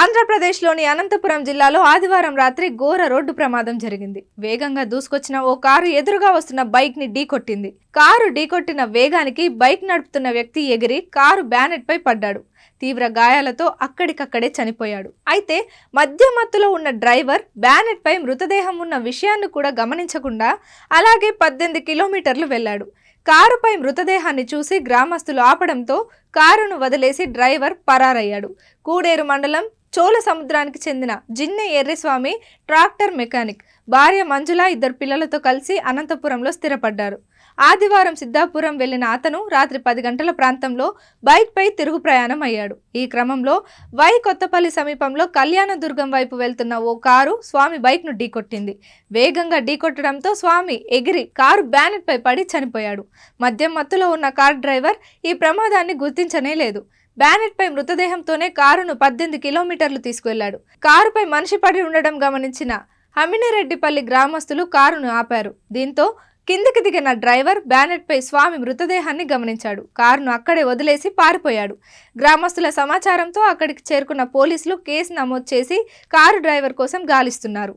ఆంధ్రప్రదేశ్లోని అనంతపురం జిల్లాలో ఆదివారం రాత్రి ఘోర రోడ్డు ప్రమాదం జరిగింది వేగంగా దూసుకొచ్చిన ఓ కారు ఎదురుగా వస్తున్న బైక్ ని ఢీకొట్టింది కారు ఢీకొట్టిన వేగానికి బైక్ నడుపుతున్న వ్యక్తి ఎగిరి కారు బ్యానెట్ పై పడ్డాడు తీవ్ర గాయాలతో అక్కడికక్కడే చనిపోయాడు అయితే మత్తులో ఉన్న డ్రైవర్ బ్యానెట్ పై మృతదేహం ఉన్న విషయాన్ని కూడా గమనించకుండా అలాగే పద్దెనిమిది కిలోమీటర్లు వెళ్ళాడు కారుపై మృతదేహాన్ని చూసి గ్రామస్తులు ఆపడంతో కారును వదిలేసి డ్రైవర్ పరారయ్యాడు కూడేరు మండలం చోళ సముద్రానికి చెందిన జిన్నె ఎర్రస్వామి ట్రాక్టర్ మెకానిక్ భార్య మంజుల ఇద్దరు పిల్లలతో కలిసి అనంతపురంలో స్థిరపడ్డారు ఆదివారం సిద్ధాపురం వెళ్లిన అతను రాత్రి పది గంటల ప్రాంతంలో బైక్పై తిరుగు ప్రయాణం అయ్యాడు ఈ క్రమంలో వై కొత్తపల్లి సమీపంలో కళ్యాణదుర్గం వైపు వెళ్తున్న ఓ కారు స్వామి బైక్ను ఢీకొట్టింది వేగంగా ఢీకొట్టడంతో స్వామి ఎగిరి కారు బ్యానెట్పై పడి చనిపోయాడు మద్యం మత్తులో ఉన్న కార్ డ్రైవర్ ఈ ప్రమాదాన్ని గుర్తించనే లేదు బ్యానెట్పై మృతదేహంతోనే కారును పద్దెనిమిది కిలోమీటర్లు తీసుకువెళ్లాడు కారుపై మనిషి పడి ఉండడం గమనించిన హమినరెడ్డిపల్లి గ్రామస్తులు కారును ఆపారు దీంతో కిందికి దిగిన డ్రైవర్ బ్యానెట్పై స్వామి మృతదేహాన్ని గమనించాడు కారును అక్కడే వదిలేసి పారిపోయాడు గ్రామస్తుల సమాచారంతో అక్కడికి చేరుకున్న పోలీసులు కేసు నమోదు చేసి కారు డ్రైవర్ కోసం గాలిస్తున్నారు